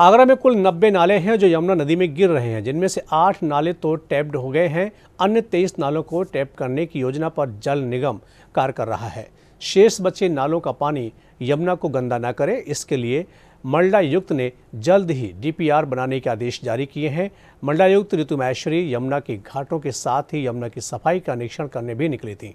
आगरा में कुल 90 नाले हैं जो यमुना नदी में गिर रहे हैं जिनमें से आठ नाले तो टैप्ड हो गए हैं अन्य तेईस नालों को टैप करने की योजना पर जल निगम कार्य कर रहा है शेष बचे नालों का पानी यमुना को गंदा ना करे इसके लिए मंडलायुक्त ने जल्द ही डीपीआर बनाने के आदेश जारी किए हैं मंडलायुक्त ऋतु महेश्वरी यमुना के घाटों के साथ ही यमुना की सफाई का निरीक्षण करने भी निकली थी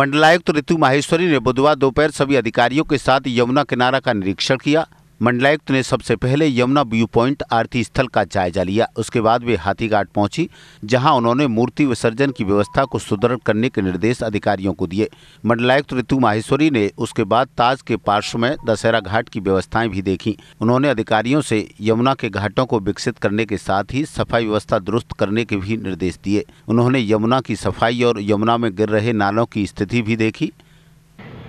मंडलायुक्त ऋतु माहेश्वरी ने बुधवार दोपहर सभी अधिकारियों के साथ यमुना किनारा का निरीक्षण किया मंडलायुक्त ने सबसे पहले यमुना व्यू पॉइंट आरती स्थल का जायजा लिया उसके बाद वे हाथीघाट पहुंची जहां उन्होंने मूर्ति विसर्जन की व्यवस्था को सुदृढ़ करने के निर्देश अधिकारियों को दिए मंडलायुक्त ऋतु माहेश्वरी ने उसके बाद ताज के पार्श्व में दशहरा घाट की व्यवस्थाएं भी देखी उन्होंने अधिकारियों से यमुना के घाटों को विकसित करने के साथ ही सफाई व्यवस्था दुरुस्त करने के भी निर्देश दिए उन्होंने यमुना की सफाई और यमुना में गिर रहे नालों की स्थिति भी देखी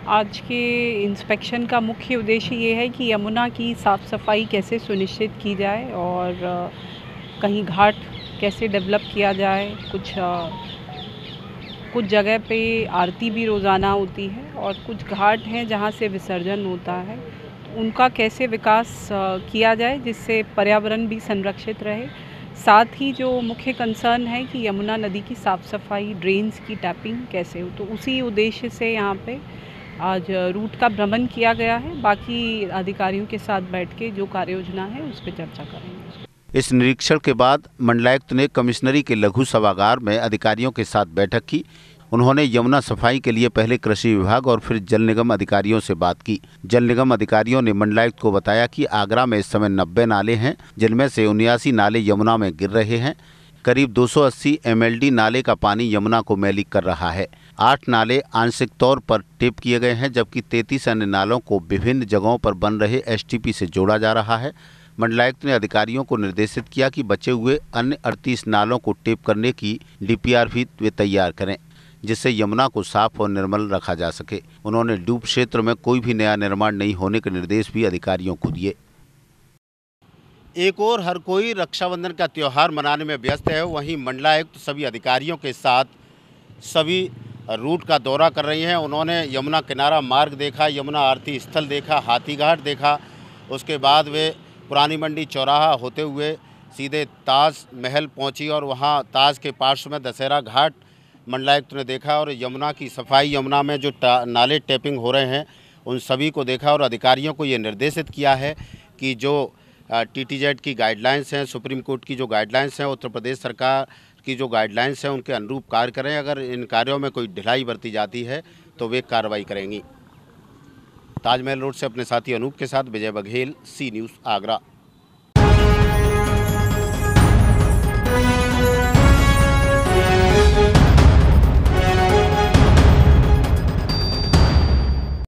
आज के इंस्पेक्शन का मुख्य उद्देश्य ये है कि यमुना की साफ़ सफाई कैसे सुनिश्चित की जाए और कहीं घाट कैसे डेवलप किया जाए कुछ कुछ जगह पे आरती भी रोज़ाना होती है और कुछ घाट हैं जहाँ से विसर्जन होता है तो उनका कैसे विकास किया जाए जिससे पर्यावरण भी संरक्षित रहे साथ ही जो मुख्य कंसर्न है कि यमुना नदी की साफ़ सफाई ड्रेन्स की टैपिंग कैसे हो तो उसी उद्देश्य से यहाँ पे आज रूट का भ्रमण किया गया है बाकी अधिकारियों के साथ बैठ के जो कार्य योजना है उस पर चर्चा करेंगे इस निरीक्षण के बाद मंडलायुक्त ने कमिश्नरी के लघु सभागार में अधिकारियों के साथ बैठक की उन्होंने यमुना सफाई के लिए पहले कृषि विभाग और फिर जल निगम अधिकारियों से बात की जल निगम अधिकारियों ने मंडलायुक्त को बताया कि आगरा में इस समय नब्बे नाले हैं जिनमें से उन्यासी नाले यमुना में गिर रहे हैं करीब 280 एमएलडी नाले का पानी यमुना को मैलिक कर रहा है आठ नाले आंशिक तौर पर टेप किए गए हैं जबकि 33 अन्य नालों को विभिन्न जगहों पर बन रहे एसटीपी से जोड़ा जा रहा है मंडलायुक्त ने अधिकारियों को निर्देशित किया कि बचे हुए अन्य अड़तीस नालों को टेप करने की डीपीआर भी वे तैयार करें जिससे यमुना को साफ और निर्मल रखा जा सके उन्होंने डूब क्षेत्र में कोई भी नया निर्माण नहीं होने के निर्देश भी अधिकारियों को दिए एक और हर कोई रक्षाबंधन का त्यौहार मनाने में व्यस्त है वहीं मंडलायुक्त तो सभी अधिकारियों के साथ सभी रूट का दौरा कर रही हैं उन्होंने यमुना किनारा मार्ग देखा यमुना आरती स्थल देखा हाथीघाट देखा उसके बाद वे पुरानी मंडी चौराहा होते हुए सीधे ताज महल पहुंची और वहां ताज के पार्श्व में दशहरा घाट मंडलायुक्त ने देखा और यमुना की सफाई यमुना में जो नाले टैपिंग हो रहे हैं उन सभी को देखा और अधिकारियों को ये निर्देशित किया है कि जो टीटीजेड की गाइडलाइंस हैं सुप्रीम कोर्ट की जो गाइडलाइंस हैं उत्तर प्रदेश सरकार की जो गाइडलाइंस हैं उनके अनुरूप कार्य करें अगर इन कार्यों में कोई ढिलाई बरती जाती है तो वे कार्रवाई करेंगी ताजमहल रोड से अपने साथी अनूप के साथ विजय बघेल सी न्यूज़ आगरा